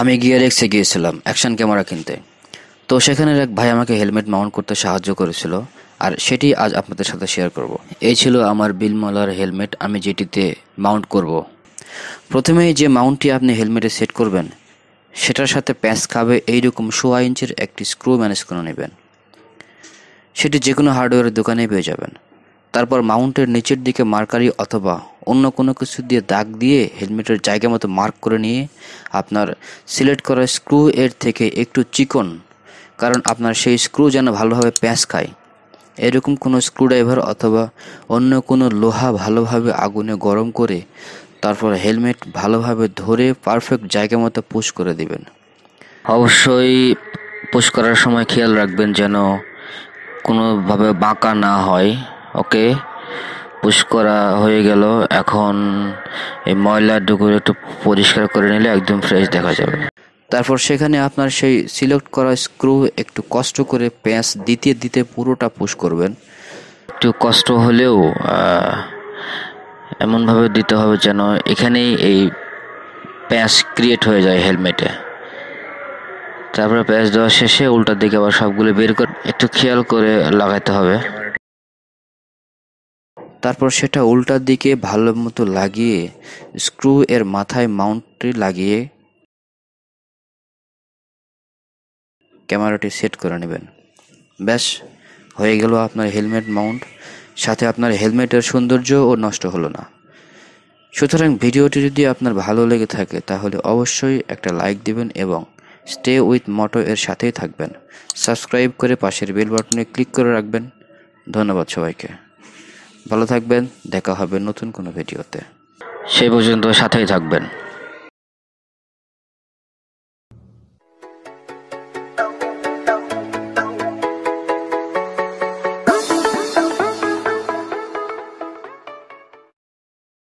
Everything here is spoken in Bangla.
আমি গিয়ার এক্সে গিয়েছিলাম অ্যাকশন ক্যামেরা কিনতে তো সেখানের এক ভাই আমাকে হেলমেট মাউন্ট করতে সাহায্য করেছিল আর সেটি আজ আপনাদের সাথে শেয়ার করব। এই ছিল আমার বিলমলার হেলমেট আমি যেটিতে মাউন্ট করব। প্রথমে যে মাউন্টটি আপনি হেলমেটে সেট করবেন সেটার সাথে প্যাঁচ খাবে এইরকম সোয়া ইঞ্চের একটি স্ক্রু ম্যানেজ করে নেবেন সেটি যে কোনো হার্ডওয়্যারের দোকানে পেয়ে যাবেন তারপর মাউন্টের নিচের দিকে মার্কারি অথবা অন্য কোনো কিছু দিয়ে দাগ দিয়ে হেলমেটের জায়গা মতো মার্ক করে নিয়ে আপনার সিলেক্ট করা স্ক্রু এর থেকে একটু চিকন কারণ আপনার সেই স্ক্রু যেন ভালোভাবে প্যাঁচ খায় এরকম কোনো স্ক্রুড্রাইভার অথবা অন্য কোনো লোহা ভালোভাবে আগুনে গরম করে তারপর হেলমেট ভালোভাবে ধরে পারফেক্ট জায়গা মতো পুশ করে দিবেন অবশ্যই পুশ করার সময় খেয়াল রাখবেন যেন কোনোভাবে বাঁকা না হয় ওকে পুশ করা হয়ে গেল এখন এই ময়লা ডুকুর একটু পরিষ্কার করে নিলে একদম ফ্রেশ দেখা যাবে তারপর সেখানে আপনার সেই সিলেক্ট করা স্ক্রু একটু কষ্ট করে প্যাঁচ দিতে দিতে পুরোটা পুশ করবেন একটু কষ্ট হলেও এমনভাবে দিতে হবে যেন এখানেই এই প্যাঁচ ক্রিয়েট হয়ে যায় হেলমেটে তারপরে প্যাঁচ দেওয়া শেষে উল্টার দিকে আবার সবগুলো বের করে একটু খেয়াল করে লাগাইতে হবে তারপর সেটা উল্টার দিকে ভালো মতো লাগিয়ে স্ক্রু এর মাথায় মাউন্টটি লাগিয়ে ক্যামেরাটি সেট করে নেবেন ব্যাস হয়ে গেল আপনার হেলমেট মাউন্ট সাথে আপনার হেলমেটের সৌন্দর্য ও নষ্ট হলো না সুতরাং ভিডিওটি যদি আপনার ভালো লেগে থাকে তাহলে অবশ্যই একটা লাইক দিবেন এবং স্টে উইথ মটো এর সাথেই থাকবেন সাবস্ক্রাইব করে পাশের বেল বাটনে ক্লিক করে রাখবেন ধন্যবাদ সবাইকে ভালো থাকবেন দেখা হবে নতুন কোনো ভিডিওতে সেই পর্যন্ত সাথেই থাকবেন